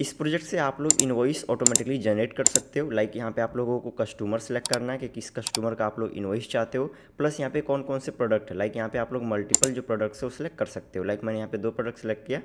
इस प्रोजेक्ट से आप लोग इन्वॉइस ऑटोमेटिकली जनरेट कर सकते हो लाइक यहाँ पे आप लोगों को कस्टमर सेलेक्ट करना है कि किस कस्टमर का आप लोग इन्वॉइस चाहते हो प्लस यहाँ पे कौन कौन से प्रोडक्ट है लाइक यहाँ पे आप लोग मल्टीपल जो प्रोडक्ट्स है वो सिलेक्ट कर सकते हो लाइक मैंने यहाँ पे दो प्रोडक्ट सेलेक्ट किया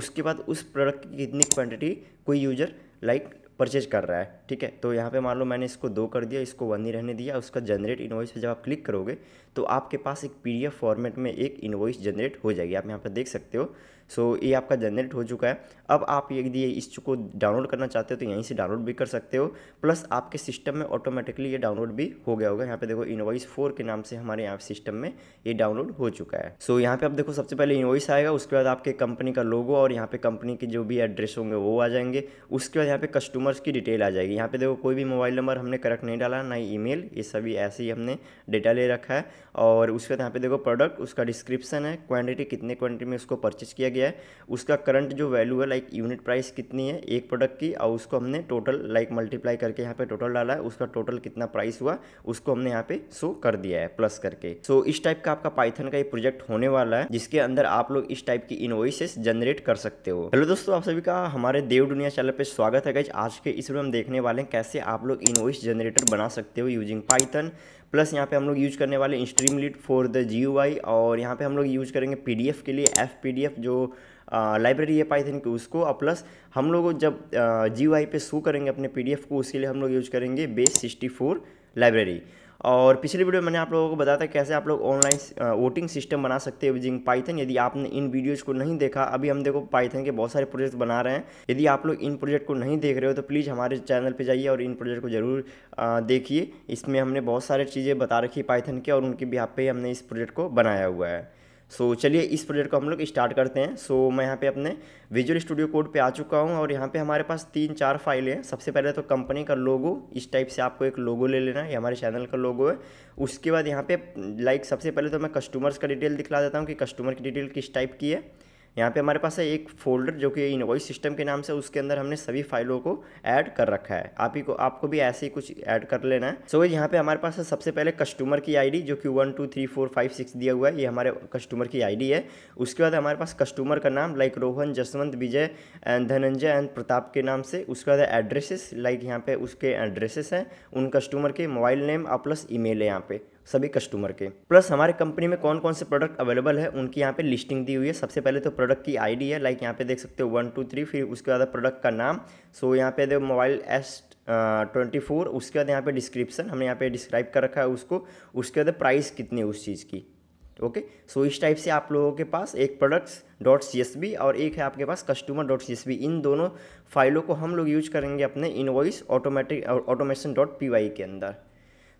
उसके बाद उस प्रोडक्ट की कितनी क्वान्टिटी कोई यूजर लाइक परचेज कर रहा है ठीक है तो यहाँ पे मान लो मैंने इसको दो कर दिया इसको वन ही रहने दिया उसका जनरेट इन्वॉइस पे जब आप क्लिक करोगे तो आपके पास एक पीडीएफ फॉर्मेट में एक इन्वॉइस जनरेट हो जाएगी आप यहाँ पर देख सकते हो सो so, ये आपका जनरेट हो चुका है अब आप यदि इसको डाउनलोड करना चाहते हो तो यहीं से डाउनलोड भी कर सकते हो प्लस आपके सिस्टम में ऑटोमेटिकली ये डाउनलोड भी हो गया होगा यहाँ पे देखो इनवाइस फोर के नाम से हमारे यहाँ सिस्टम में ये डाउनलोड हो चुका है सो so, यहाँ पे आप देखो सबसे पहले इनवाइस आएगा उसके बाद आपके कंपनी का लोगो और यहाँ पे कंपनी के जो भी एड्रेस होंगे वो आ जाएंगे उसके बाद यहाँ पे कस्टमर्स की डिटेल आ जाएगी यहाँ पे देखो कोई भी मोबाइल नंबर हमने करेक्ट नहीं डाला ना ही मेल ये सभी ऐसे ही हमने डेटा ले रखा है और उसके बाद यहाँ पे देखो प्रोडक्ट उसका डिस्क्रिप्शन है क्वान्टिटी कितने क्वान्टिटी में उसको परचेज किया गया है उसका करंट जो वैल्यू है लाइक यूनिट प्राइस कितनी है एक प्रोडक्ट की और उसको हमने टोटल लाइक मल्टीप्लाई करके यहाँ पे टोटल डाला है उसका टोटल कितना प्राइस हुआ उसको हमने यहाँ पे शो कर दिया है प्लस करके सो so, इस टाइप का आपका पाइथन का ये प्रोजेक्ट होने वाला है जिसके अंदर आप लोग इस टाइप की इनवॉइसेस जनरेट कर सकते हो हेलो दोस्तों आप सभी का हमारे देव दुनिया चैनल पर स्वागत है आज के इस वीडियो हम देखने वाले हैं कैसे आप लोग इनवॉइस जनरेटर बना सकते हो यूजिंग पाइथन प्लस यहाँ पे हम लोग यूज करने वाले Streamlit for the G और यहाँ पे हम लोग यूज करेंगे पी के लिए एफ जो लाइब्रेरी है पाइथन की उसको और प्लस हम लोग जब जी पे शो करेंगे अपने पी को उसके लिए हम लोग यूज करेंगे बेस सिक्सटी लाइब्रेरी और पिछले वीडियो में मैंने आप लोगों को बताया था कैसे आप लोग ऑनलाइन वोटिंग सिस्टम बना सकते हैं विजिंग पाइथन यदि आपने इन वीडियोज़ को नहीं देखा अभी हम देखो पाइथन के बहुत सारे प्रोजेक्ट बना रहे हैं यदि आप लोग इन प्रोजेक्ट को नहीं देख रहे हो तो प्लीज़ हमारे चैनल पर जाइए और इन प्रोजेक्ट को ज़रूर देखिए इसमें हमने बहुत सारे चीज़ें बता रखी पाइथन के और उनके आप पे हमने इस प्रोजेक्ट को बनाया हुआ है सो so, चलिए इस प्रोजेक्ट को हम लोग स्टार्ट करते हैं सो so, मैं यहाँ पे अपने विजुअल स्टूडियो कोड पे आ चुका हूँ और यहाँ पे हमारे पास तीन चार फाइलें हैं सबसे पहले तो कंपनी का लोगो इस टाइप से आपको एक लोगो ले लेना है हमारे चैनल का लोगो है उसके बाद यहाँ पे लाइक सबसे पहले तो मैं कस्टमर्स का डिटेल दिखला देता हूँ कि कस्टमर की डिटेल किस टाइप की है यहाँ पे हमारे पास है एक फोल्डर जो कि इनवॉइस सिस्टम के नाम से उसके अंदर हमने सभी फाइलों को ऐड कर रखा है आप ही को आपको भी ऐसे ही कुछ ऐड कर लेना है सो so, यहाँ पे हमारे पास है सबसे पहले कस्टमर की आईडी जो कि one two three four five six दिया हुआ है ये हमारे कस्टमर की आईडी है उसके बाद हमारे पास कस्टमर का नाम like Rohan Jaswant Vijay and um, Dhananjay and um, Pratap के नाम से उसके बाद एड्रेसेस लाइक यहाँ पे उसके एड्रेसेस हैं उन कस्टमर के मोबाइल नेम और प्लस ई है यहाँ पे सभी कस्टमर के प्लस हमारे कंपनी में कौन कौन से प्रोडक्ट अवेलेबल है उनकी यहाँ पे लिस्टिंग दी हुई है सबसे पहले तो प्रोडक्ट की आईडी है लाइक यहाँ पे देख सकते हो वन टू थ्री फिर उसके बाद प्रोडक्ट का नाम सो यहाँ पे देखो मोबाइल एस ट्वेंटी फोर उसके बाद यहाँ पे डिस्क्रिप्शन हमने यहाँ पे डिस्क्राइब कर रखा है उसको उसके बाद प्राइस कितनी है उस चीज़ की ओके सो इस टाइप से आप लोगों के पास एक products dot C S V और एक है आपके पास customer dot C S V इन दोनों फाइलों को हम लोग यूज करेंगे अपने invoice automatic automation dot P Y के अंदर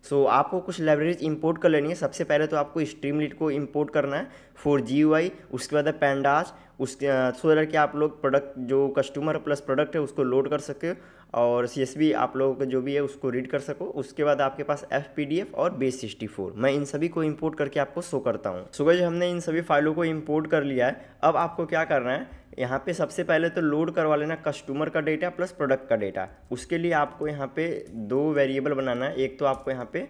सो so, आपको कुछ लाइब्रेरीज इंपोर्ट कर लेनी है सबसे पहले तो आपको स्ट्रीम लीड को इंपोर्ट करना है फॉर जी उसके बाद है पैंडास उसके सो दैट कि आप लोग प्रोडक्ट जो कस्टमर प्लस प्रोडक्ट है उसको लोड कर सके और सी आप लोगों का जो भी है उसको रीड कर सको उसके बाद आपके पास एफ और बेस सिक्सटी फोर मैं इन सभी को इम्पोर्ट करके आपको शो करता हूँ सुबह so, जो हमने इन सभी फाइलों को इम्पोर्ट कर लिया है अब आपको क्या करना है यहाँ पे सबसे पहले तो लोड करवा लेना कस्टमर का डेटा प्लस प्रोडक्ट का डेटा उसके लिए आपको यहाँ पे दो वेरिएबल बनाना है एक तो आपको यहाँ पे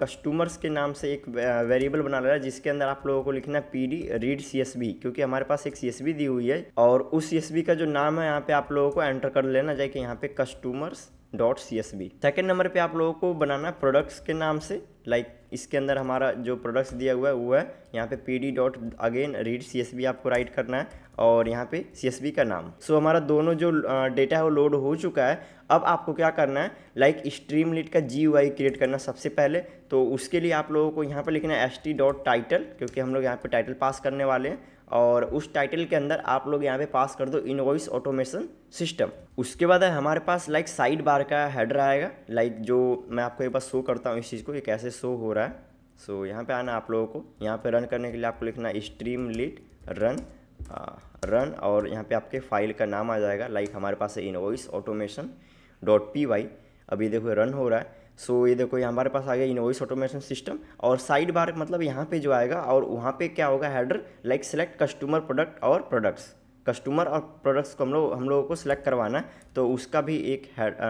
कस्टमर्स के नाम से एक वेरिएबल बना लेना जिसके अंदर आप लोगों को लिखना P D read C S V क्योंकि हमारे पास एक सी एस बी दी हुई है और उस सी एस बी का जो नाम है यहाँ पे आप लोगों को एंटर कर लेना जाए कि यहाँ पे customers dot C S V second number पे आप लोगों को बनाना प्रोडक्ट्स के नाम से लाइक इसके अंदर हमारा जो प्रोडक्ट्स दिया हुआ है वो है यहाँ पे P D dot again read C S V आपको राइट करना है और यहाँ पे सी एस बी का नाम सो so, हमारा दोनों जो डेटा है वो लोड हो चुका है अब आपको क्या करना है लाइक स्ट्रीम लिट का जी यू आई क्रिएट करना सबसे पहले तो उसके लिए आप लोगों को यहाँ पर लिखना है एस टी डॉट टाइटल क्योंकि हम लोग यहाँ पर टाइटल पास करने वाले हैं और उस टाइटल के अंदर आप लोग यहाँ पे पास कर दो इनवॉइस ऑटोमेशन सिस्टम उसके बाद हमारे पास लाइक साइड बार का हेडर आएगा लाइक जो मैं आपको एक बार शो करता हूँ इस चीज़ को ये कैसे शो हो रहा है सो so, यहाँ पे आना आप लोगों को यहाँ पे रन करने के लिए आपको लिखना स्ट्रीम लिट रन रन और यहाँ पे आपके फाइल का नाम आ जाएगा लाइक हमारे पास है invoice automation dot P Y अभी देखो रन हो रहा है सो so, ये देखो ये हमारे पास आ गया इनवॉइस ऑटोमेशन सिस्टम और साइड बार मतलब यहाँ पे जो आएगा और वहाँ पे क्या होगा header like select customer product और प्रोडक्ट्स कस्टमर और प्रोडक्ट्स को हम लोग हम लोगों को सिलेक्ट करवाना है तो उसका भी एक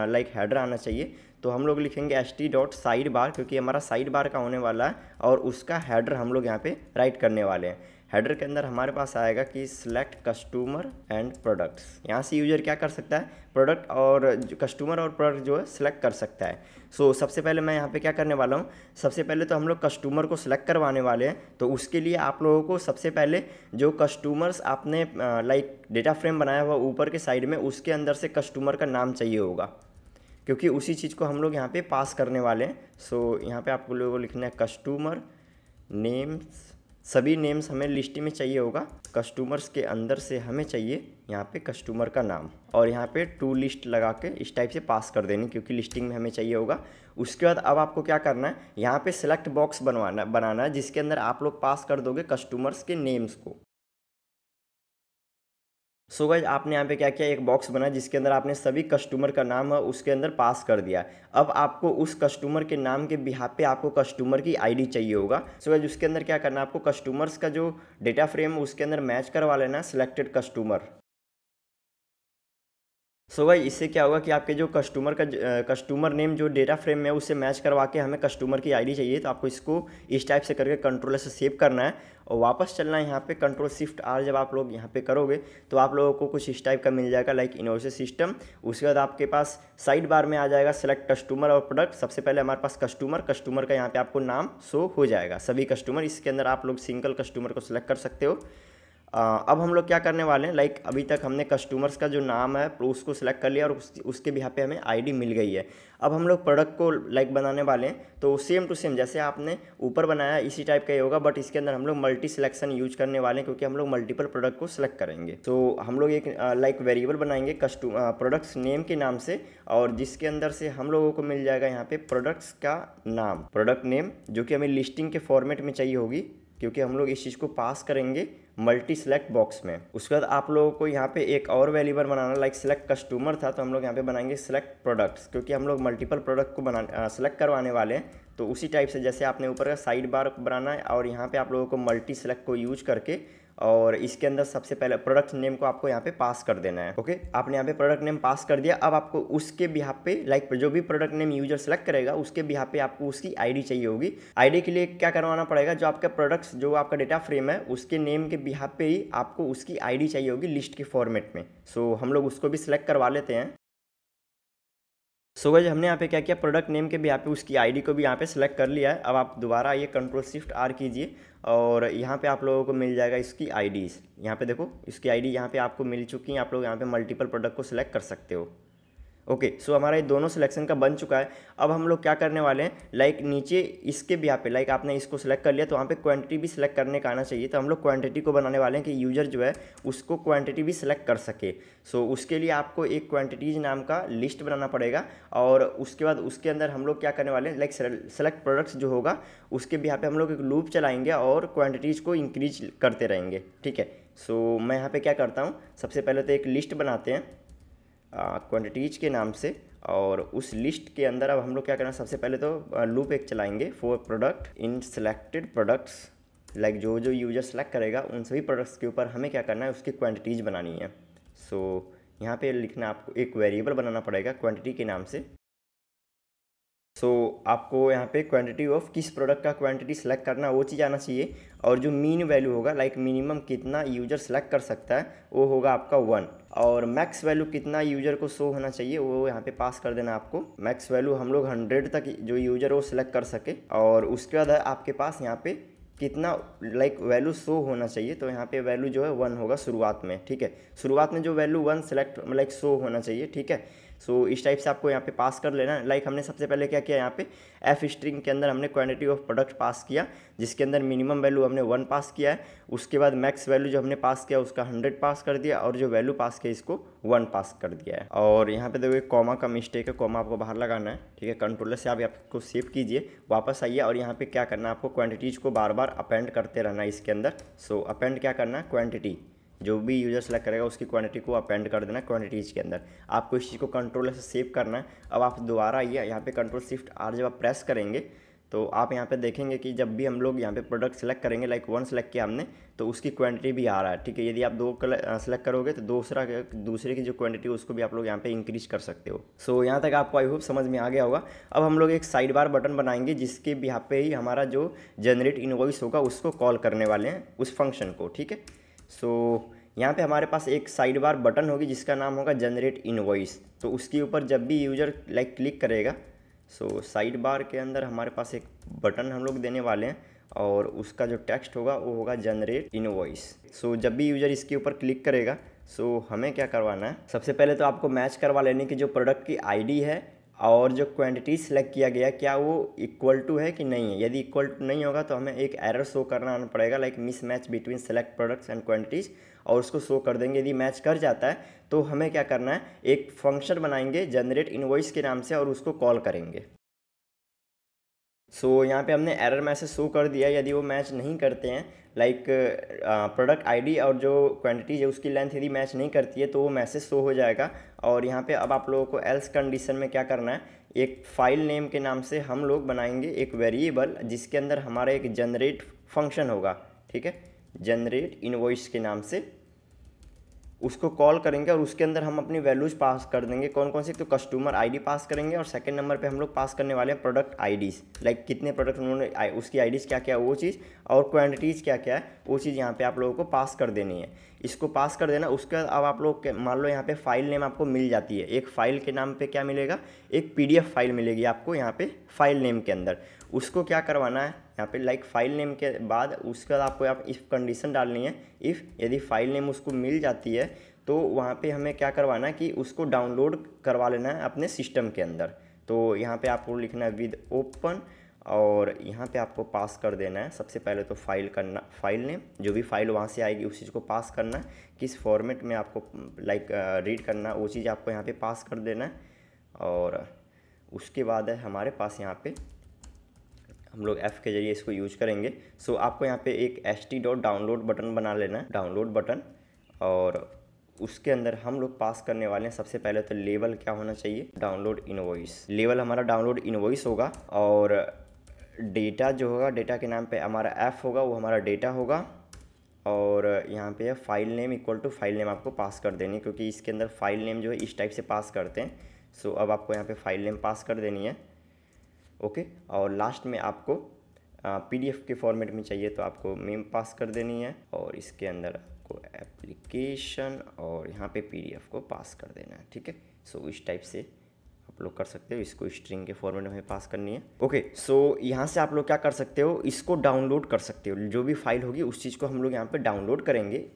लाइक है, हेडर आना चाहिए तो हम लोग लिखेंगे S T dot side bar क्योंकि हमारा साइड बार का होने वाला है और उसका हैडर हम लोग यहाँ पे राइट करने वाले हैं हेडर के अंदर हमारे पास आएगा कि सिलेक्ट कस्टमर एंड प्रोडक्ट्स यहाँ से यूजर क्या कर सकता है प्रोडक्ट और कस्टमर और प्रोडक्ट जो है सिलेक्ट कर सकता है सो so, सबसे पहले मैं यहाँ पे क्या करने वाला हूँ सबसे पहले तो हम लोग कस्टमर को सिलेक्ट करवाने वाले हैं तो उसके लिए आप लोगों को सबसे पहले जो कस्टमर्स आपने लाइक डेटा फ्रेम बनाया हुआ ऊपर के साइड में उसके अंदर से कस्टमर का नाम चाहिए होगा क्योंकि उसी चीज़ को हम लोग यहाँ पे पास करने वाले हैं सो so, यहाँ पर आप लोगों को लिखना है कस्टमर नेम्स सभी नेम्स हमें लिस्ट में चाहिए होगा कस्टमर्स के अंदर से हमें चाहिए यहाँ पे कस्टमर का नाम और यहाँ पे टू लिस्ट लगा के इस टाइप से पास कर देनी क्योंकि लिस्टिंग में हमें चाहिए होगा उसके बाद अब आपको क्या करना है यहाँ पे सिलेक्ट बॉक्स बनवाना बनाना है जिसके अंदर आप लोग पास कर दोगे कस्टमर्स के नेम्स को सो गज आपने यहाँ पे क्या किया एक बॉक्स बना जिसके अंदर आपने सभी कस्टमर का नाम है उसके अंदर पास कर दिया अब आपको उस कस्टमर के नाम के बिहा पे आपको कस्टमर की आईडी चाहिए होगा सो गज उसके अंदर क्या करना है आपको कस्टमर्स का जो डेटा फ्रेम उसके अंदर मैच करवा लेना सिलेक्टेड कस्टमर सो गई इससे क्या होगा कि आपके जो कस्टमर का कस्टमर नेम जो डेटा फ्रेम है उससे मैच करवा के हमें कस्टमर की आईडी चाहिए तो आपको इसको इस टाइप से करके कंट्रोलर से सेव करना है और वापस चलना है यहाँ पे कंट्रोल शिफ्ट आर जब आप लोग यहाँ पे करोगे तो आप लोगों को कुछ इस टाइप का मिल जाएगा लाइक इनोवेशन सिस्टम उसके बाद आपके पास साइड बार में आ जाएगा सेलेक्ट कस्टमर और प्रोडक्ट सबसे पहले हमारे पास कस्टमर कस्टमर का यहाँ पे आपको नाम शो हो जाएगा सभी कस्टमर इसके अंदर आप लोग सिंगल कस्टमर को सिलेक्ट कर सकते हो अब हम लोग क्या करने वाले हैं लाइक अभी तक हमने कस्टमर्स का जो नाम है उसको सेलेक्ट कर लिया और उस, उसके भी यहाँ पे हमें आईडी मिल गई है अब हम लोग प्रोडक्ट को लाइक बनाने वाले हैं तो सेम टू सेम जैसे आपने ऊपर बनाया इसी टाइप का ही होगा बट इसके अंदर हम लोग मल्टी सिलेक्शन यूज करने वाले हैं क्योंकि हम लोग मल्टीपल प्रोडक्ट को सिलेक्ट करेंगे तो हम लोग एक लाइक वेरिएबल बनाएंगे कस्ट प्रोडक्ट्स नेम के नाम से और जिसके अंदर से हम लोगों को मिल जाएगा यहाँ पे प्रोडक्ट्स का नाम प्रोडक्ट नेम जो कि हमें लिस्टिंग के फॉर्मेट में चाहिए होगी क्योंकि हम लोग इस चीज़ को पास करेंगे मल्टी सेलेक्ट बॉक्स में उसके बाद आप लोगों को यहाँ पे एक और वेल्यूबल बनाना लाइक सेलेक्ट कस्टमर था तो हम लोग यहाँ पे बनाएंगे सिलेक्ट प्रोडक्ट्स क्योंकि हम लोग मल्टीपल प्रोडक्ट को बना सेलेक्ट करवाने वाले हैं तो उसी टाइप से जैसे आपने ऊपर का साइड बार बनाना है और यहाँ पे आप लोगों को मल्टी सेलेक्ट को यूज करके और इसके अंदर सबसे पहले प्रोडक्ट नेम को आपको यहाँ पे पास कर देना है ओके आपने यहाँ पे प्रोडक्ट नेम पास कर दिया अब आपको उसके भी यहाँ पे लाइक जो भी प्रोडक्ट नेम यूजर सेलेक्ट करेगा उसके भी यहाँ पे आपको उसकी आईडी चाहिए होगी आईडी के लिए क्या करवाना पड़ेगा जो आपका प्रोडक्ट्स जो आपका डेटा फ्रेम है उसके नेम के बिहार पे ही आपको उसकी आई चाहिए होगी लिस्ट के फॉर्मेट में सो so, हम लोग उसको भी सिलेक्ट करवा लेते हैं सो so हमने यहाँ पे क्या किया प्रोडक्ट नेम के भी यहाँ पे उसकी आईडी को भी यहाँ पे सिलेक्ट कर लिया है अब आप दोबारा ये कंट्रोल शिफ्ट आर कीजिए और यहाँ पे आप लोगों को मिल जाएगा इसकी आई डीज़ यहाँ पे देखो इसकी आईडी डी यहाँ पे आपको मिल चुकी है आप लोग यहाँ पे मल्टीपल प्रोडक्ट को सिलेक्ट कर सकते हो ओके okay, सो so हमारा ये दोनों सिलेक्शन का बन चुका है अब हम लोग क्या करने वाले हैं लाइक like, नीचे इसके भी यहाँ पे लाइक like, आपने इसको सेलेक्ट कर लिया तो वहाँ पे क्वांटिटी भी सिलेक्ट करने का आना चाहिए तो हम लोग क्वांटिटी को बनाने वाले हैं कि यूजर जो है उसको क्वांटिटी भी सिलेक्ट कर सके सो so, उसके लिए आपको एक क्वान्टिटीज़ नाम का लिस्ट बनाना पड़ेगा और उसके बाद उसके अंदर हम लोग क्या करने वाले हैं लाइक सेलेक्ट प्रोडक्ट्स जो होगा उसके भी यहाँ पर हम लोग एक लूप चलाएँगे और क्वान्टिटीज़ को इंक्रीज करते रहेंगे ठीक है सो so, मैं यहाँ पर क्या करता हूँ सबसे पहले तो एक लिस्ट बनाते हैं क्वांटिटीज के नाम से और उस लिस्ट के अंदर अब हम लोग क्या करना सबसे पहले तो लूप एक चलाएंगे for product in selected products like जो जो यूजर सेलेक्ट करेगा उन सभी प्रोडक्ट्स के ऊपर हमें क्या करना है उसकी क्वांटिटीज़ बनानी है सो so, यहाँ पे लिखना आपको एक वेरिएबल बनाना पड़ेगा क्वांटिटी के नाम से सो so, आपको यहाँ पे क्वांटिटी ऑफ किस प्रोडक्ट का क्वांटिटी सेलेक्ट करना वो चीज़ आना चाहिए और जो मीन वैल्यू होगा लाइक like मिनिमम कितना यूजर सेलेक्ट कर सकता है वो होगा आपका वन और मैक्स वैल्यू कितना यूजर को शो होना चाहिए वो यहाँ पे पास कर देना आपको मैक्स वैल्यू हम लोग हंड्रेड तक जो यूजर वो सिलेक्ट कर सके और उसके बाद आपके पास यहाँ पे कितना लाइक वैल्यू शो होना चाहिए तो यहाँ पे वैल्यू जो है वन होगा शुरुआत में ठीक है शुरुआत में जो value one select like show होना चाहिए ठीक है सो so, इस टाइप से आपको यहाँ पे पास कर लेना है लाइक हमने सबसे पहले क्या किया यहाँ पे एफ स्ट्रिंग के अंदर हमने क्वांटिटी ऑफ प्रोडक्ट पास किया जिसके अंदर मिनिमम वैल्यू हमने वन पास किया है उसके बाद मैक्स वैल्यू जो हमने पास किया उसका हंड्रेड पास कर दिया और जो वैल्यू पास किया इसको वन पास कर दिया है और यहाँ पे देखो कॉमा का मिस्टेक है कॉमा आपको बाहर लगाना है ठीक है कंट्रोलर से आप आपको सेव कीजिए वापस आइए और यहाँ पे क्या करना है आपको क्वांटिटीज़ को बार बार अपेंड करते रहना है इसके अंदर सो so, अपेंड क्या करना है क्वांटिटी जो भी यूजर सेलेक्ट करेगा उसकी क्वांटिटी को आप एंड कर देना क्वांटिटीज़ के अंदर आपको इस चीज़ को कंट्रोल से सेव करना है अब आप दोबारा आइए यहाँ पे कंट्रोल शिफ्ट आर जब आप प्रेस करेंगे तो आप यहाँ पे देखेंगे कि जब भी हम लोग यहाँ पे प्रोडक्ट सेलेक्ट करेंगे लाइक वन सेलेक्ट किया हमने तो उसकी क्वांटिटी भी आ रहा है ठीक है यदि आप दो सेलेक्ट करोगे तो दूसरा दूसरे की जो क्वांटिटी उसको भी आप लोग यहाँ पे इंक्रीज कर सकते हो सो so, यहाँ तक आपको आई होप समझ में आ गया होगा अब हम लोग एक साइड बार बटन बनाएंगे जिसके यहाँ पे ही हमारा जो जनरेट इन होगा उसको कॉल करने वाले हैं उस फंक्शन को ठीक है सो so, यहाँ पे हमारे पास एक साइड बार बटन होगी जिसका नाम होगा जनरेट इनवॉइस तो उसके ऊपर जब भी यूज़र लाइक क्लिक करेगा सो so, साइड बार के अंदर हमारे पास एक बटन हम लोग देने वाले हैं और उसका जो टेक्स्ट होगा वो होगा जनरेट इनवॉइस सो जब भी यूज़र इसके ऊपर क्लिक करेगा सो so, हमें क्या करवाना है सबसे पहले तो आपको मैच करवा लेने की जो प्रोडक्ट की आईडी है और जो क्वांटिटी सेलेक्ट किया गया क्या वो इक्वल टू है कि नहीं है यदि इक्वल टू नहीं होगा तो हमें एक एरर शो करना पड़ेगा like mismatch between select products and quantities और उसको शो कर देंगे यदि मैच कर जाता है तो हमें क्या करना है एक फंक्शन बनाएंगे जनरेट इन्वॉइस के नाम से और उसको कॉल करेंगे सो so, यहाँ पे हमने एरर मैसेज शो कर दिया यदि वो मैच नहीं करते हैं लाइक प्रोडक्ट आईडी और जो क्वांटिटी है उसकी लेंथ यदि मैच नहीं करती है तो वो मैसेज शो हो जाएगा और यहाँ पे अब आप लोगों को एल्स कंडीशन में क्या करना है एक फाइल नेम के नाम से हम लोग बनाएंगे एक वेरिएबल जिसके अंदर हमारा एक जनरेट फंक्शन होगा ठीक है जनरेट इन के नाम से उसको कॉल करेंगे और उसके अंदर हम अपनी वैल्यूज़ पास कर देंगे कौन कौन से तो कस्टमर आईडी पास करेंगे और सेकंड नंबर पे हम लोग पास करने वाले हैं प्रोडक्ट आईडीज़ लाइक कितने प्रोडक्ट उन्होंने उसकी आईडीज़ क्या क्या है वो चीज़ और क्वान्टिटीज़ क्या क्या है वो चीज़ यहाँ पे आप लोगों को पास कर देनी है इसको पास कर देना उसके बाद अब आप लोग मान लो यहाँ पर फाइल नेम आपको मिल जाती है एक फ़ाइल के नाम पर क्या मिलेगा एक पी फाइल मिलेगी आपको यहाँ पर फाइल नेम के अंदर उसको क्या करवाना है यहाँ पे लाइक फाइल नेम के बाद उसके बाद आपको आप इफ़ कंडीशन डालनी है इफ़ यदि फाइल नेम उसको मिल जाती है तो वहाँ पे हमें क्या करवाना है कि उसको डाउनलोड करवा लेना है अपने सिस्टम के अंदर तो यहाँ पे आपको लिखना है विद ओपन और यहाँ पे आपको पास कर देना है सबसे पहले तो फाइल करना फाइल नेम जो भी फाइल वहाँ से आएगी उस चीज़ को पास करना है किस फॉर्मेट में आपको लाइक रीड करना है वो चीज़ आपको यहाँ पर पास कर देना है और उसके बाद है हमारे पास यहाँ पे हम लोग ऐप के जरिए इसको यूज करेंगे सो आपको यहाँ पे एक H T dot download button बना लेना है डाउनलोड बटन और उसके अंदर हम लोग पास करने वाले हैं सबसे पहले तो लेवल क्या होना चाहिए डाउनलोड इनवॉइस लेवल हमारा डाउनलोड इनवॉइस होगा और डेटा जो होगा डेटा के नाम पे हमारा ऐप होगा वो हमारा डेटा होगा और यहाँ पे file name equal to file name आपको पास कर देनी है क्योंकि इसके अंदर फाइल नेम जो है इस टाइप से पास करते हैं सो अब आपको यहाँ पे फाइल नेम पास कर देनी है ओके और लास्ट में आपको पीडीएफ के फॉर्मेट में चाहिए तो आपको मेम पास कर देनी है और इसके अंदर आपको एप्लीकेशन और यहाँ पे पीडीएफ को पास कर देना है ठीक है सो इस टाइप से आप लोग कर सकते हो इसको स्ट्रिंग के फॉर्मेट में पास करनी है ओके सो यहाँ से आप लोग क्या कर सकते हो इसको डाउनलोड कर सकते हो जो भी फाइल होगी उस चीज़ को हम लोग यहाँ पे डाउनलोड करेंगे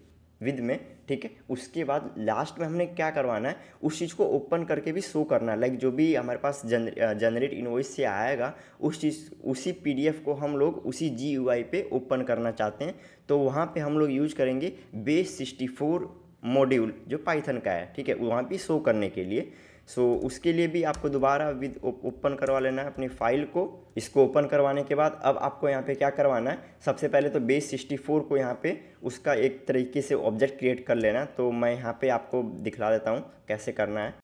विद में ठीक है उसके बाद लास्ट में हमने क्या करवाना है उस चीज़ को ओपन करके भी शो करना है लाइक जो भी हमारे पास जनर, जनरेट इनवॉइस से आएगा उस चीज़ उसी पीडीएफ को हम लोग उसी जी जीयूआई पे ओपन करना चाहते हैं तो वहाँ पे हम लोग यूज करेंगे बेस सिक्सटी फोर मॉड्यूल जो पाइथन का है ठीक है वहाँ भी शो करने के लिए सो उसके लिए भी आपको दोबारा विद ओपन करवा लेना है अपनी फाइल को इसको ओपन करवाने के बाद अब आपको यहाँ पे क्या करवाना है सबसे पहले तो बेस 64 को यहाँ पे उसका एक तरीके से ऑब्जेक्ट क्रिएट कर लेना तो मैं यहाँ पे आपको दिखला देता हूँ कैसे करना है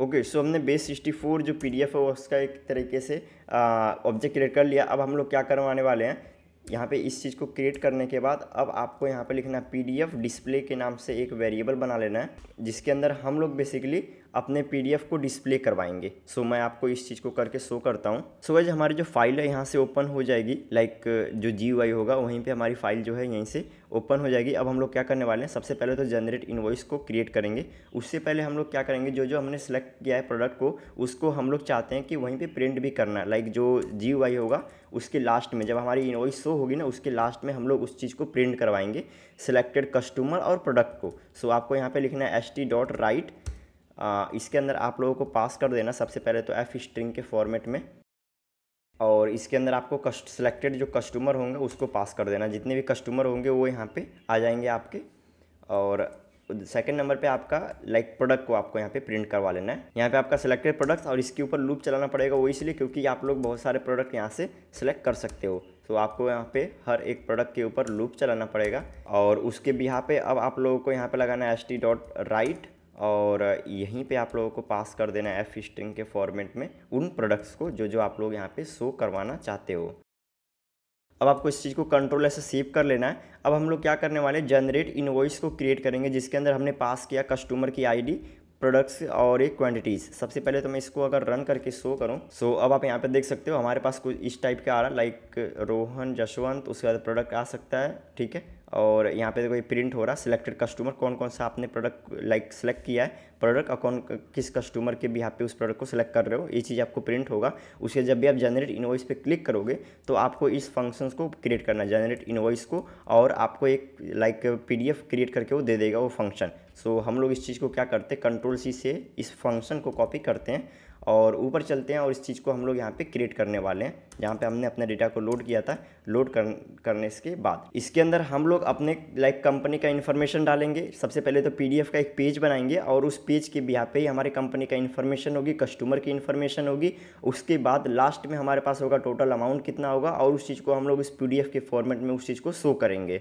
ओके okay, सो so हमने बेस सिक्सटी फोर जो पी डी एफ है उसका एक तरीके से ऑब्जेक्ट क्रिएट कर लिया अब हम लोग क्या करवाने वाले हैं यहाँ पे इस चीज़ को क्रिएट करने के बाद अब आपको यहाँ पे लिखना है पी डिस्प्ले के नाम से एक वेरिएबल बना लेना है जिसके अंदर हम लोग बेसिकली अपने पी को डिस्प्ले करवाएंगे सो मैं आपको इस चीज़ को करके शो करता हूँ सो so, हमारी जो फाइल है यहाँ से ओपन हो जाएगी लाइक जो जी होगा वहीं पर हमारी फाइल जो है यहीं से ओपन हो जाएगी अब हम लोग क्या करने वाले हैं सबसे पहले तो जनरेट इन्वॉइस को क्रिएट करेंगे उससे पहले हम लोग क्या करेंगे जो जो हमने सेलेक्ट किया है प्रोडक्ट को उसको हम लोग चाहते हैं कि वहीं पे प्रिंट भी करना है लाइक जो जी होगा उसके लास्ट में जब हमारी इन्वॉइस शो होगी ना उसके लास्ट में हम लोग उस चीज़ को प्रिंट करवाएंगे सिलेक्टेड कस्टमर और प्रोडक्ट को सो आपको यहाँ पर लिखना है S T dot write uh, इसके अंदर आप लोगों को पास कर देना सबसे पहले तो एफ़ स्ट्रिंग के फॉर्मेट में और इसके अंदर आपको कस्ट सेलेक्टेड जो कस्टमर होंगे उसको पास कर देना जितने भी कस्टमर होंगे वो यहाँ पे आ जाएंगे आपके और सेकंड नंबर पे आपका लाइक like प्रोडक्ट को आपको यहाँ पे प्रिंट करवा लेना है यहाँ पे आपका सिलेक्टेड प्रोडक्ट्स और इसके ऊपर लूप चलाना पड़ेगा वो इसलिए क्योंकि आप लोग बहुत सारे प्रोडक्ट यहाँ से सिलेक्ट कर सकते हो तो आपको यहाँ पे हर एक प्रोडक्ट के ऊपर लूप चलाना पड़ेगा और उसके भी यहाँ पे अब आप लोगों को यहाँ पे लगाना है एस टी डॉट राइट और यहीं पे आप लोगों को पास कर देना है एफ स्ट्रिंग के फॉर्मेट में उन प्रोडक्ट्स को जो जो आप लोग यहाँ पे शो करवाना चाहते हो अब आपको इस चीज़ को कंट्रोल ऐसे सेव कर लेना है अब हम लोग क्या करने वाले जनरेट इनवॉइस को क्रिएट करेंगे जिसके अंदर हमने पास किया कस्टमर की आईडी प्रोडक्ट्स और एक क्वांटिटीज़ सबसे पहले तो मैं इसको अगर रन करके शो करूँ सो so, अब आप यहाँ पर देख सकते हो हमारे पास कुछ इस टाइप का आ रहा है लाइक रोहन जसवंत उसके बाद प्रोडक्ट आ सकता है ठीक है और यहाँ पे कोई प्रिंट हो रहा है सिलेक्टेड कस्टमर कौन कौन सा आपने प्रोडक्ट लाइक सेलेक्ट किया है प्रोडक्ट और कौन किस कस्टमर के भी यहाँ पे उस प्रोडक्ट को सिलेक्ट कर रहे हो ये चीज़ आपको प्रिंट होगा उसे जब भी आप जनरेट इनवॉइस पे क्लिक करोगे तो आपको इस फंक्शन को क्रिएट करना है जनरेट इनवॉइस को और आपको एक लाइक पी क्रिएट करके वो दे देगा वो फंक्शन सो so, हम लोग इस चीज़ को क्या करते हैं कंट्रोल सी से इस फंक्शन को कॉपी करते हैं और ऊपर चलते हैं और इस चीज़ को हम लोग यहाँ पे क्रिएट करने वाले हैं जहाँ पे हमने अपना डेटा को लोड किया था लोड कर, करने के बाद इसके अंदर हम लोग अपने लाइक कंपनी का इन्फॉर्मेशन डालेंगे सबसे पहले तो पी का एक पेज बनाएंगे और उस पेज के यहाँ पे ही हमारे कंपनी का इन्फॉर्मेशन होगी कस्टमर की इन्फॉर्मेशन होगी उसके बाद लास्ट में हमारे पास होगा टोटल अमाउंट कितना होगा और उस चीज़ को हम लोग इस पी के फॉर्मेट में उस चीज़ को शो करेंगे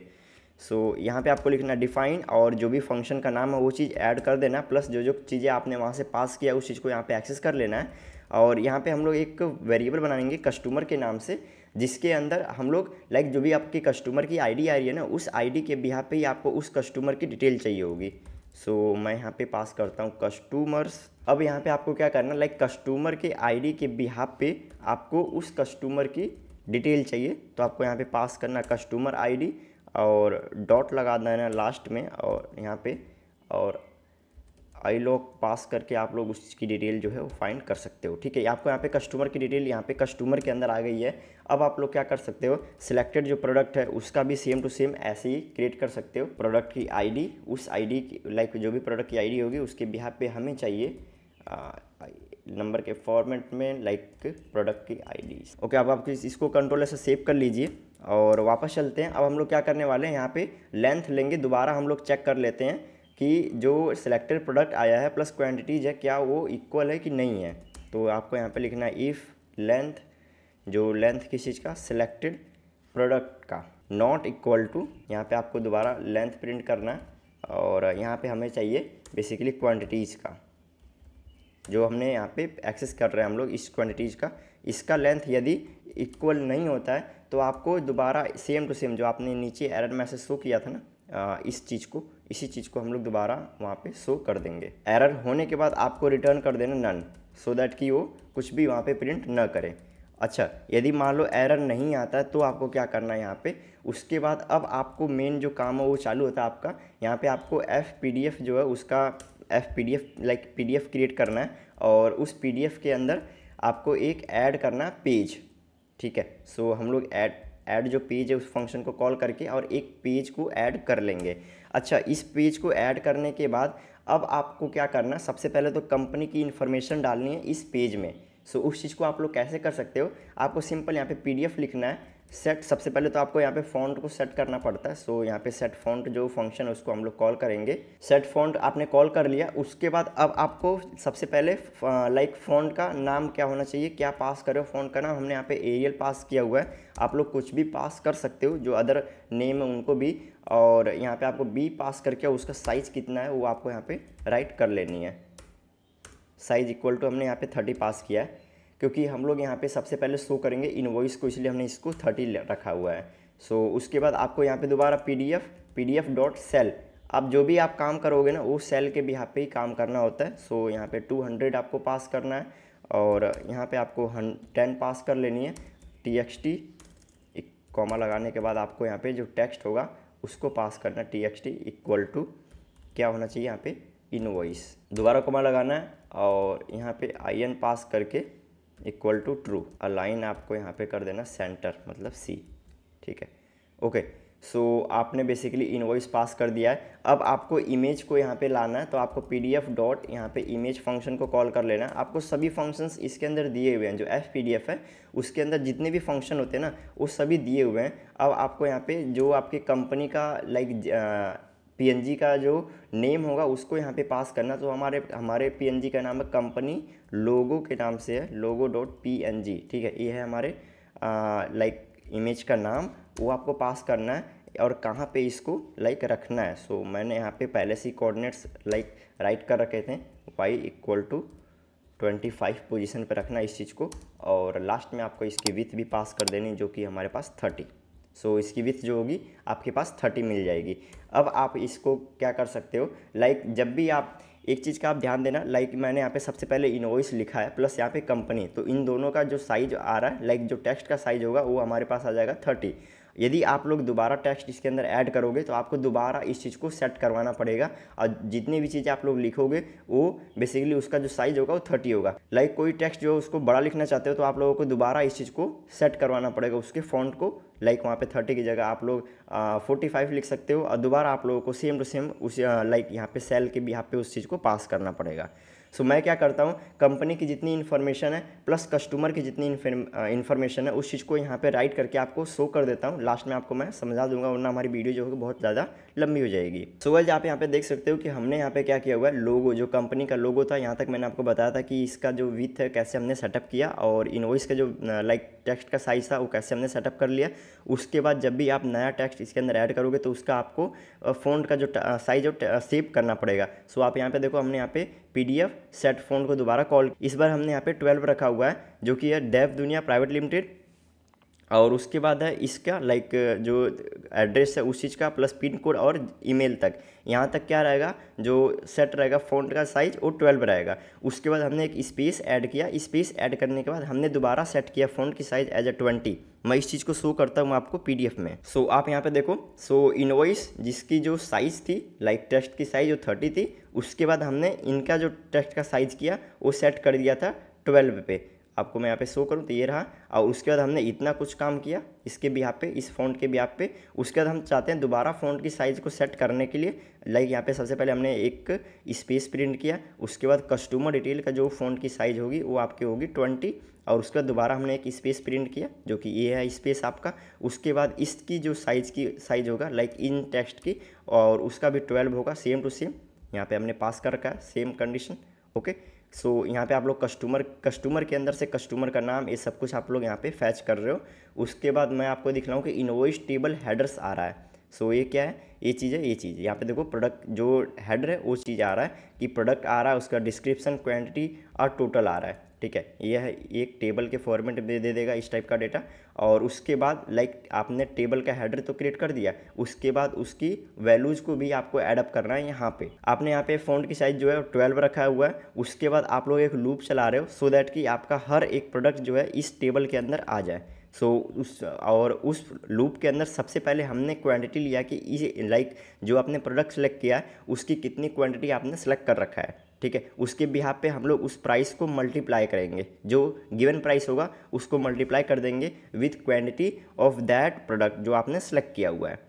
सो so, यहाँ पे आपको लिखना डिफाइन और जो भी फंक्शन का नाम है वो चीज़ ऐड कर देना प्लस जो जो चीज़ें आपने वहाँ से पास किया उस चीज़ को यहाँ पे एक्सेस कर लेना है और यहाँ पे हम लोग एक वेरिएबल बनाएंगे कस्टमर के नाम से जिसके अंदर हम लोग लाइक जो भी आपके कस्टमर की आईडी आ रही है ना उस आई के बिहार पे ही आपको उस कस्टमर की डिटेल चाहिए होगी सो so, मैं यहाँ पर पास करता हूँ कस्टमर्स अब यहाँ पर आपको क्या करना लाइक कस्टमर के आई के बिहा पे आपको उस कस्टमर की डिटेल चाहिए तो आपको यहाँ पर पास करना कस्टमर आई और डॉट लगा देना लास्ट में और यहाँ पे और आई लॉक पास करके आप लोग उसकी डिटेल जो है वो फाइंड कर सकते हो ठीक है आपको यहाँ पे कस्टमर की डिटेल यहाँ पे कस्टमर के अंदर आ गई है अब आप लोग क्या कर सकते हो सिलेक्टेड जो प्रोडक्ट है उसका भी सेम टू सेम ऐसे ही क्रिएट कर सकते हो प्रोडक्ट की आईडी उस आईडी की लाइक जो भी प्रोडक्ट की आईडी होगी उसके बिहार पे हमें चाहिए नंबर के फॉर्मेट में लाइक प्रोडक्ट की आईडी ओके अब आप इसको कंट्रोलर से सेव कर लीजिए और वापस चलते हैं अब हम लोग क्या करने वाले हैं यहाँ पे लेंथ लेंगे दोबारा हम लोग चेक कर लेते हैं कि जो सिलेक्टेड प्रोडक्ट आया है प्लस क्वांटिटीज है क्या वो इक्वल है कि नहीं है तो आपको यहाँ पे लिखना है इफ़ लेंथ जो लेंथ किस चीज़ का सिलेक्टेड प्रोडक्ट का नॉट इक्वल टू यहाँ पे आपको दोबारा लेंथ प्रिंट करना है और यहाँ पे हमें चाहिए बेसिकली क्वांटिटीज़ का जो हमने यहाँ पे एक्सेस कर रहे हैं हम लोग इस क्वान्टिटीज़ का इसका लेंथ यदि इक्वल नहीं होता है तो आपको दोबारा सेम टू सेम जो आपने नीचे एरर मैसेज शो किया था ना इस चीज़ को इसी चीज़ को हम लोग दोबारा वहाँ पे शो कर देंगे एरर होने के बाद आपको रिटर्न कर देना नन सो दैट कि वो कुछ भी वहाँ पर प्रिंट न करें अच्छा यदि मान लो एरर नहीं आता है तो आपको क्या करना है यहाँ पे उसके बाद अब आपको मेन जो काम है वो चालू होता है आपका यहाँ पे आपको एफ पी जो है उसका F P D F like P D F create करना है और उस पी डी एफ के अंदर आपको एक ऐड करना पेज ठीक है सो हम लोग ऐड ऐड जो पेज है उस फंक्शन को कॉल करके और एक पेज को ऐड कर लेंगे अच्छा इस पेज को ऐड करने के बाद अब आपको क्या करना सबसे पहले तो कंपनी की इन्फॉर्मेशन डालनी है इस पेज में सो उस चीज़ को आप लोग कैसे कर सकते हो आपको सिंपल यहाँ पे पीडीएफ लिखना है सेट सबसे पहले तो आपको यहाँ पे फ़ॉन्ट को सेट करना पड़ता है सो यहाँ पे सेट फ़ॉन्ट जो फंक्शन है उसको हम लोग कॉल करेंगे सेट फ़ॉन्ट आपने कॉल कर लिया उसके बाद अब आपको सबसे पहले लाइक फ़ॉन्ट का नाम क्या होना चाहिए क्या पास करे हो फ़ॉन्ट का नाम हमने यहाँ पे एरियल पास किया हुआ है आप लोग कुछ भी पास कर सकते हो जो अदर नेम है उनको भी और यहाँ पर आपको बी पास करके उसका साइज़ कितना है वो आपको यहाँ पर राइट कर लेनी है साइज़ इक्वल टू हमने यहाँ पर थर्टी पास किया है क्योंकि हम लोग यहाँ पे सबसे पहले शो करेंगे इन्वॉइस को इसलिए हमने इसको थर्टी रखा हुआ है सो so, उसके बाद आपको यहाँ पे दोबारा P D F P D F dot cell आप जो भी आप काम करोगे ना वो सेल के भी यहाँ पे ही काम करना होता है सो so, यहाँ पे टू हंड्रेड आपको पास करना है और यहाँ पे आपको हन टेन पास कर लेनी है टी एक्स टी एक कॉमा लगाने के बाद आपको यहाँ पे जो टेक्स्ट होगा उसको पास करना है T X T equal to क्या होना चाहिए यहाँ पे इन दोबारा कॉमा लगाना है और यहाँ पे आई एन पास करके इक्वल टू ट्रू अलाइन आपको यहाँ पे कर देना सेंटर मतलब सी ठीक है ओके सो so, आपने बेसिकली इनवॉइस पास कर दिया है अब आपको इमेज को यहाँ पे लाना है तो आपको पी डी एफ डॉट यहाँ पर इमेज फंक्शन को कॉल कर लेना आपको सभी फंक्शंस इसके अंदर दिए हुए हैं जो एफ पी डी एफ है उसके अंदर जितने भी फंक्शन होते हैं ना वो सभी दिए हुए हैं अब आपको यहाँ पे जो आपकी कंपनी का लाइक पीएनजी का जो नेम होगा उसको यहाँ पे पास करना तो हमारे हमारे पीएनजी का नाम है कंपनी लोगो के नाम से है लोगो डॉट पी ठीक है ये है हमारे लाइक इमेज का नाम वो आपको पास करना है और कहाँ पे इसको लाइक रखना है सो so, मैंने यहाँ पे पहले से कोऑर्डिनेट्स लाइक राइट कर रखे थे Y equal to twenty five position पर रखना इस चीज़ को और लास्ट में आपको इसकी विथ भी पास कर देनी जो कि हमारे पास थर्टी सो so, इसकी विथ जो होगी आपके पास थर्टी मिल जाएगी अब आप इसको क्या कर सकते हो लाइक like, जब भी आप एक चीज़ का आप ध्यान देना लाइक like मैंने यहाँ पे सबसे पहले इनवॉइस लिखा है प्लस यहाँ पे कंपनी तो इन दोनों का जो साइज आ रहा है लाइक like जो टेक्स्ट का साइज होगा वो हमारे पास आ जाएगा थर्टी यदि आप लोग दोबारा टेक्स्ट इसके अंदर ऐड करोगे तो आपको दोबारा इस चीज़ को सेट करवाना पड़ेगा और जितनी भी चीज़ें आप लोग लिखोगे वो बेसिकली उसका जो साइज़ होगा वो थर्टी होगा लाइक like कोई टेक्स्ट जो है उसको बड़ा लिखना चाहते हो तो आप लोगों को दोबारा इस चीज़ को सेट करवाना पड़ेगा उसके फॉन्ट को लाइक like वहाँ पे थर्टी की जगह आप लोग फोर्टी फाइव लिख सकते हो और दोबारा आप लोगों को सेम टू सेम उस लाइक यहाँ पे सेल के भी यहाँ पे उस चीज़ को पास करना पड़ेगा सो मैं क्या करता हूँ कंपनी की जितनी इन्फॉर्मेशन है प्लस कस्टमर की जितनी इन्फॉर्मेशन है उस चीज़ को यहाँ पर राइट करके आपको शो कर देता हूँ लास्ट में आपको मैं समझा दूंगा वरना हमारी वीडियो जो होगी बहुत ज़्यादा लंबी हो जाएगी सो वैज आप यहाँ पे देख सकते हो कि हमने यहाँ पे क्या किया हुआ है लोगो जो कंपनी का लोगो था यहाँ तक मैंने आपको बताया था कि इसका जो विथ है कैसे हमने सेटअप किया और इनवॉइस का जो लाइक टेक्स्ट का साइज़ था वो कैसे हमने सेटअप कर लिया उसके बाद जब भी आप नया टेक्स्ट इसके अंदर ऐड करोगे तो उसका आपको फ़ोन का जो साइज़ और सेव करना पड़ेगा सो आप यहाँ पे देखो हमने यहाँ पे पीडीएफ सेट फोन को दोबारा कॉल इस बार हमने यहाँ पे ट्वेल्व रखा हुआ है जो कि है डेव दुनिया प्राइवेट लिमिटेड और उसके बाद है इसका लाइक जो एड्रेस है उस चीज़ का प्लस पिन कोड और ईमेल तक यहाँ तक क्या रहेगा जो सेट रहेगा फ़ोन का साइज वो ट्वेल्व रहेगा उसके बाद हमने एक स्पेस ऐड किया स्पेस ऐड करने के बाद हमने दोबारा सेट किया फ़ोन की साइज़ एज ए ट्वेंटी मैं इस चीज़ को शो करता हूँ आपको पी में सो so, आप यहाँ पे देखो सो so, इनवॉइस जिसकी जो साइज़ थी लाइक टेस्ट की साइज़ जो थर्टी थी उसके बाद हमने इनका जो टेक्स्ट का साइज़ किया वो सेट कर दिया था ट्वेल्व पे आपको मैं यहाँ पे शो करूँ तो ये रहा और उसके बाद हमने इतना कुछ काम किया इसके भी यहाँ पे इस फ़ॉन्ट के भी आप पे उसके बाद हम चाहते हैं दोबारा फ़ॉन्ट की साइज़ को सेट करने के लिए लाइक यहाँ पे सबसे पहले हमने एक स्पेस प्रिंट किया उसके बाद कस्टमर डिटेल का जो फ़ॉन्ट की साइज़ होगी वो आपकी होगी ट्वेंटी और उसके बाद दोबारा हमने एक स्पेस प्रिंट किया जो कि ये है स्पेस आपका उसके बाद इसकी जो साइज़ की साइज़ होगा लाइक इन टेक्स्ट की और उसका भी ट्वेल्व होगा सेम टू सेम यहाँ पे हमने पास कर रखा है सेम कंडीशन ओके सो यहाँ पे आप लोग कस्टमर कस्टमर के अंदर से कस्टमर का नाम ये सब कुछ आप लोग यहाँ पे फैच कर रहे हो उसके बाद मैं आपको दिख रहा हूँ कि इनवॉइस टेबल हैडर्स आ रहा है सो so, ये क्या है ये चीज़ है ये चीज़ यहाँ पे देखो प्रोडक्ट जो हेडर है वो चीज़ आ रहा है कि प्रोडक्ट आ रहा है उसका डिस्क्रिप्शन क्वांटिटी और टोटल आ रहा है ठीक है यह एक टेबल के फॉर्मेट में दे देगा इस टाइप का डेटा और उसके बाद लाइक आपने टेबल का हेडर तो क्रिएट कर दिया उसके बाद उसकी वैल्यूज़ को भी आपको एडअप करना है यहाँ पे आपने यहाँ पे फोन की साइज़ जो है ट्वेल्व रखा हुआ है उसके बाद आप लोग एक लूप चला रहे हो सो दैट कि आपका हर एक प्रोडक्ट जो है इस टेबल के अंदर आ जाए सो so, उस और उस लूप के अंदर सबसे पहले हमने क्वांटिटी लिया कि इस लाइक जो आपने प्रोडक्ट सेलेक्ट किया है उसकी कितनी क्वांटिटी आपने सेलेक्ट कर रखा है ठीक है उसके बिहाफ पे हम लोग उस प्राइस को मल्टीप्लाई करेंगे जो गिवन प्राइस होगा उसको मल्टीप्लाई कर देंगे with quantity of that product जो आपने सेलेक्ट किया हुआ है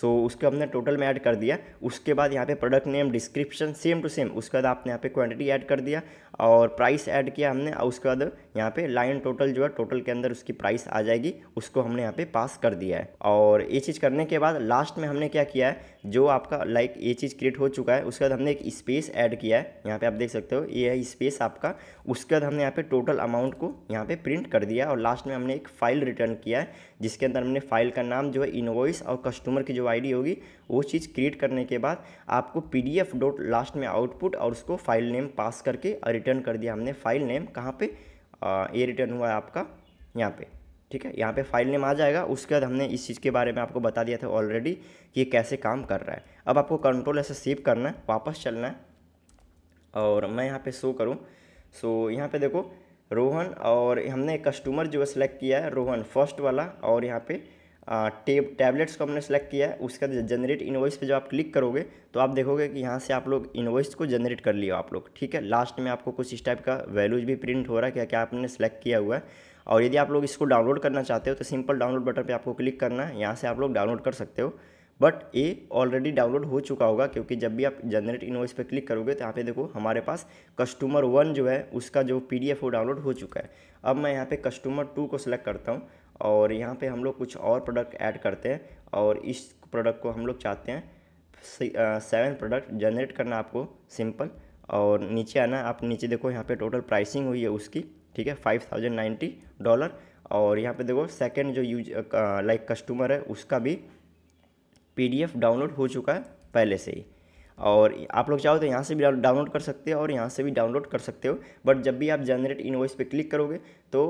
सो so, उसको हमने टोटल में ऐड कर दिया उसके बाद यहाँ पे product name description same to same उसके बाद आपने यहाँ पे क्वांटिटी ऐड कर दिया और प्राइस ऐड किया हमने और उसके बाद यहाँ पे लाइन टोटल जो है टोटल के अंदर उसकी प्राइस आ जाएगी उसको हमने यहाँ पे पास कर दिया है और ये चीज़ करने के बाद लास्ट में हमने क्या किया है जो आपका लाइक ये चीज़ क्रिएट हो चुका है उसके बाद हमने एक स्पेस ऐड किया है यहाँ पर आप देख सकते हो ये है स्पेस आपका उसके बाद हमने यहाँ पर टोटल अमाउंट को यहाँ पर प्रिंट कर दिया और लास्ट में हमने एक फाइल रिटर्न किया है जिसके अंदर हमने फाइल का नाम जो है इनवॉइस और कस्टमर की जो आईडी होगी वो चीज़ क्रिएट करने के बाद आपको पीडीएफ डॉट लास्ट में आउटपुट और उसको फाइल नेम पास करके रिटर्न कर दिया हमने फाइल नेम कहाँ पे ये रिटर्न हुआ है आपका यहाँ पे ठीक है यहाँ पे फाइल नेम आ जाएगा उसके बाद हमने इस चीज़ के बारे में आपको बता दिया था ऑलरेडी कि ये कैसे काम कर रहा है अब आपको कंट्रोल ऐसे सेव करना है वापस चलना है और मैं यहाँ पे शो करूँ सो यहाँ पे देखो रोहन और हमने कस्टमर जो है सिलेक्ट किया है रोहन फर्स्ट वाला और यहाँ पे टेब टैबलेट्स को हमने सेलेक्ट किया है उसका जनरेट वॉइस पे जब आप क्लिक करोगे तो आप देखोगे कि यहाँ से आप लोग वॉइस को जनरेट कर लिया आप लोग ठीक है लास्ट में आपको कुछ इस टाइप का वैल्यूज भी प्रिंट हो रहा है क्या क्या आपने सेलेक्ट किया हुआ है और यदि आप लोग इसको डाउनलोड करना चाहते हो तो सिंपल डाउनलोड बटन पर आपको क्लिक करना है यहाँ से आप लोग डाउनलोड कर सकते हो बट ये ऑलरेडी डाउनलोड हो चुका होगा क्योंकि जब भी आप जनरेट इनवॉइस पर क्लिक करोगे तो यहाँ पे देखो हमारे पास कस्टमर वन जो है उसका जो पी वो डाउनलोड हो चुका है अब मैं यहाँ पे कस्टमर टू को सिलेक्ट करता हूँ और यहाँ पे हम लोग कुछ और प्रोडक्ट ऐड करते हैं और इस प्रोडक्ट को हम लोग चाहते हैं सेवन प्रोडक्ट जनरेट करना आपको सिंपल और नीचे आना आप नीचे देखो यहाँ पे टोटल प्राइसिंग हुई है उसकी ठीक है फाइव थाउजेंड नाइन्टी डॉलर और यहाँ पे देखो सेकंड जो यूज लाइक कस्टमर है उसका भी पी डाउनलोड हो चुका है पहले से ही और आप लोग चाहो तो यहाँ से भी डाउनलोड कर सकते हो और यहाँ से भी डाउनलोड कर सकते हो बट जब भी आप जनरेट इनवॉइस पे क्लिक करोगे तो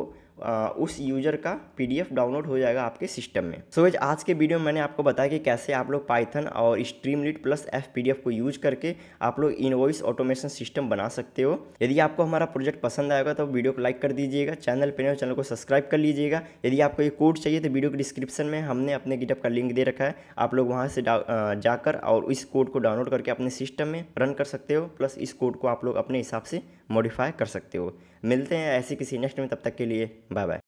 उस यूजर का पीडीएफ डाउनलोड हो जाएगा आपके सिस्टम में सो so, आज के वीडियो में मैंने आपको बताया कि कैसे आप लोग पाइथन और स्ट्रीम प्लस एफ को यूज करके आप लोग इनवॉइस ऑटोमेशन सिस्टम बना सकते हो यदि आपको हमारा प्रोजेक्ट पसंद आएगा तो वीडियो को लाइक कर दीजिएगा चैनल पर नहीं चैनल को सब्सक्राइब कर लीजिएगा यदि आपको ये कोड चाहिए तो वीडियो के डिस्क्रिप्शन में हमने अपने गिटअप का लिंक दे रखा है आप लोग वहाँ से जाकर और इस कोड को डाउनलोड करके अपने सिस्टम में रन कर सकते हो प्लस इस कोड को आप लोग अपने हिसाब से मॉडिफाई कर सकते हो मिलते हैं ऐसे किसी नेक्स्ट में तब तक के लिए बाय बाय